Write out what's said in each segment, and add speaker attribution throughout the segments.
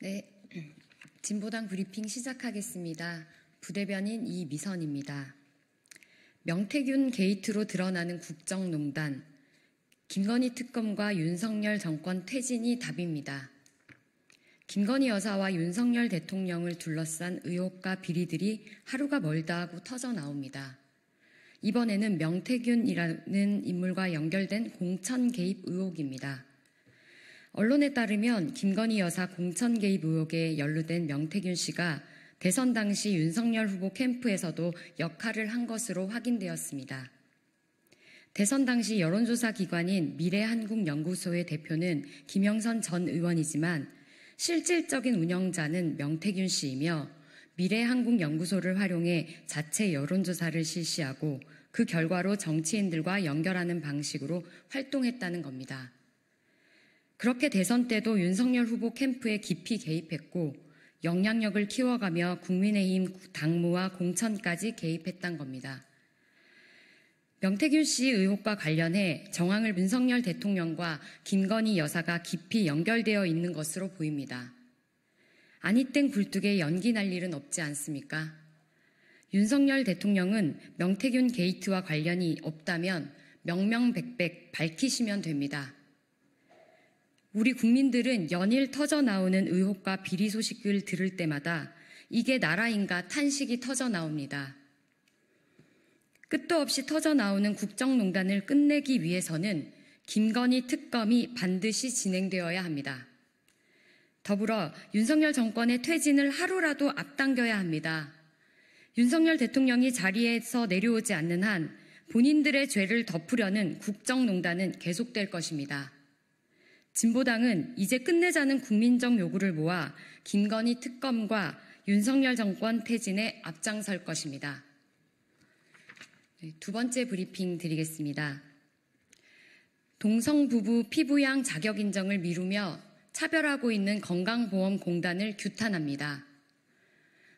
Speaker 1: 네. 진보당 브리핑 시작하겠습니다. 부대변인 이미선입니다. 명태균 게이트로 드러나는 국정농단. 김건희 특검과 윤석열 정권 퇴진이 답입니다. 김건희 여사와 윤석열 대통령을 둘러싼 의혹과 비리들이 하루가 멀다 하고 터져 나옵니다. 이번에는 명태균이라는 인물과 연결된 공천 개입 의혹입니다. 언론에 따르면 김건희 여사 공천 개입 의혹에 연루된 명태균 씨가 대선 당시 윤석열 후보 캠프에서도 역할을 한 것으로 확인되었습니다. 대선 당시 여론조사 기관인 미래한국연구소의 대표는 김영선 전 의원이지만 실질적인 운영자는 명태균 씨이며 미래한국연구소를 활용해 자체 여론조사를 실시하고 그 결과로 정치인들과 연결하는 방식으로 활동했다는 겁니다. 그렇게 대선 때도 윤석열 후보 캠프에 깊이 개입했고 영향력을 키워가며 국민의힘 당무와 공천까지 개입했던 겁니다. 명태균 씨 의혹과 관련해 정황을 윤석열 대통령과 김건희 여사가 깊이 연결되어 있는 것으로 보입니다. 아니땡 굴뚝에 연기 날 일은 없지 않습니까? 윤석열 대통령은 명태균 게이트와 관련이 없다면 명명백백 밝히시면 됩니다. 우리 국민들은 연일 터져 나오는 의혹과 비리 소식을 들을 때마다 이게 나라인가 탄식이 터져 나옵니다. 끝도 없이 터져 나오는 국정농단을 끝내기 위해서는 김건희 특검이 반드시 진행되어야 합니다. 더불어 윤석열 정권의 퇴진을 하루라도 앞당겨야 합니다. 윤석열 대통령이 자리에서 내려오지 않는 한 본인들의 죄를 덮으려는 국정농단은 계속될 것입니다. 진보당은 이제 끝내자는 국민적 요구를 모아 김건희 특검과 윤석열 정권 퇴진에 앞장설 것입니다. 네, 두 번째 브리핑 드리겠습니다. 동성부부 피부양 자격인정을 미루며 차별하고 있는 건강보험공단을 규탄합니다.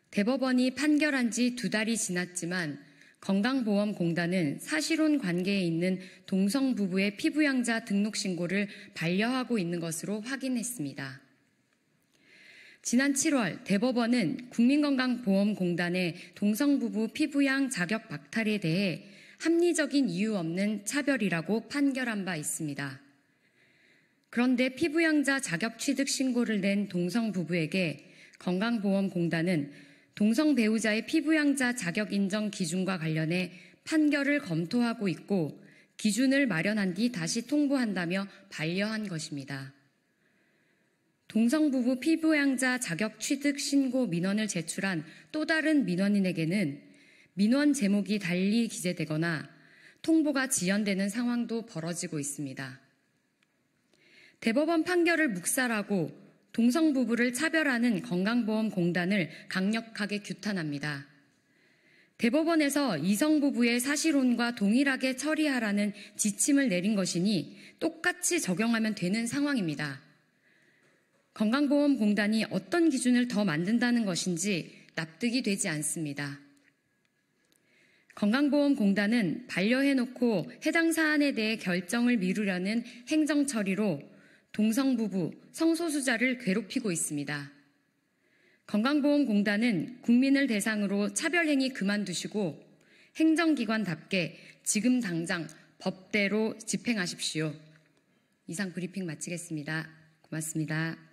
Speaker 1: 대법원이 판결한 지 두 달이 지났지만 건강보험공단은 사실혼 관계에 있는 동성 부부의 피부양자 등록 신고를 반려하고 있는 것으로 확인했습니다. 지난 7월 대법원은 국민건강보험공단의 동성부부 피부양 자격 박탈에 대해 합리적인 이유 없는 차별이라고 판결한 바 있습니다. 그런데 피부양자 자격 취득 신고를 낸 동성부부에게 건강보험공단은 동성 배우자의 피부양자 자격 인정 기준과 관련해 판결을 검토하고 있고 기준을 마련한 뒤 다시 통보한다며 반려한 것입니다. 동성부부 피부양자 자격 취득 신고 민원을 제출한 또 다른 민원인에게는 민원 제목이 달리 기재되거나 통보가 지연되는 상황도 벌어지고 있습니다. 대법원 판결을 묵살하고 동성부부를 차별하는 건강보험공단을 강력하게 규탄합니다. 대법원에서 이성부부의 사실혼과 동일하게 처리하라는 지침을 내린 것이니 똑같이 적용하면 되는 상황입니다. 건강보험공단이 어떤 기준을 더 만든다는 것인지 납득이 되지 않습니다. 건강보험공단은 반려해놓고 해당 사안에 대해 결정을 미루려는 행정처리로 동성부부, 성소수자를 괴롭히고 있습니다. 건강보험공단은 국민을 대상으로 차별행위 그만두시고 행정기관답게 지금 당장 법대로 집행하십시오. 이상 브리핑 마치겠습니다. 고맙습니다.